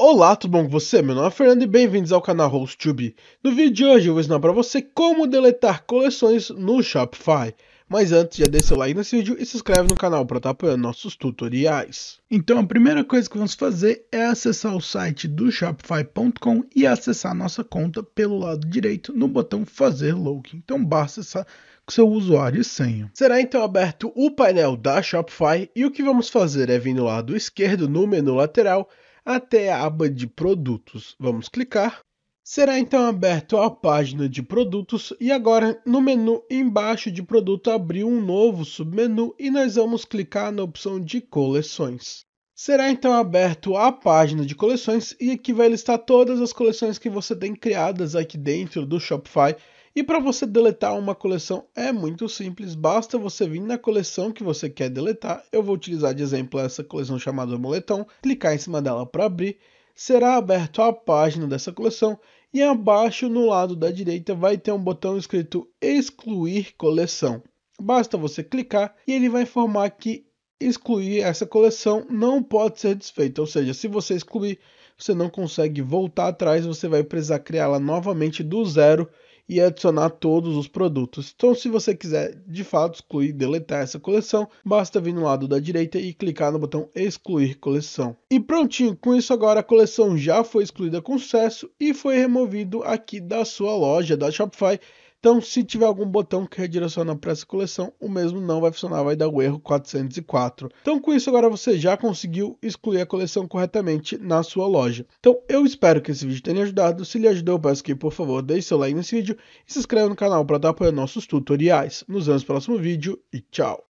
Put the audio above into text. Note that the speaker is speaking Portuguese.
Olá, tudo bom com você? Meu nome é Fernando e bem-vindos ao canal HostTube. No vídeo de hoje eu vou ensinar para você como deletar coleções no Shopify. Mas antes, já deixa o like nesse vídeo e se inscreve no canal para estar tá apoiando nossos tutoriais. Então a primeira coisa que vamos fazer é acessar o site do Shopify.com e acessar nossa conta pelo lado direito no botão fazer login. Então basta acessar com seu usuário e senha. Será então aberto o painel da Shopify e o que vamos fazer é vir no lado esquerdo no menu lateral até a aba de produtos. Vamos clicar. Será então aberto a página de produtos e agora no menu embaixo de produto abriu um novo submenu e nós vamos clicar na opção de coleções. Será então aberto a página de coleções e aqui vai listar todas as coleções que você tem criadas aqui dentro do Shopify e para você deletar uma coleção é muito simples, basta você vir na coleção que você quer deletar. Eu vou utilizar de exemplo essa coleção chamada Moletom, clicar em cima dela para abrir. Será aberto a página dessa coleção e abaixo no lado da direita vai ter um botão escrito excluir coleção. Basta você clicar e ele vai informar que excluir essa coleção não pode ser desfeita, ou seja, se você excluir, você não consegue voltar atrás, você vai precisar criá-la novamente do zero e adicionar todos os produtos. Então, se você quiser de fato excluir e deletar essa coleção, basta vir no lado da direita e clicar no botão excluir coleção. E prontinho, com isso agora a coleção já foi excluída com sucesso e foi removido aqui da sua loja da Shopify então, se tiver algum botão que redireciona para essa coleção, o mesmo não vai funcionar, vai dar o erro 404. Então, com isso, agora você já conseguiu excluir a coleção corretamente na sua loja. Então, eu espero que esse vídeo tenha ajudado. Se lhe ajudou, eu peço que, por favor, deixe seu like nesse vídeo e se inscreva no canal para estar apoiando nossos tutoriais. Nos vemos no próximo vídeo e tchau!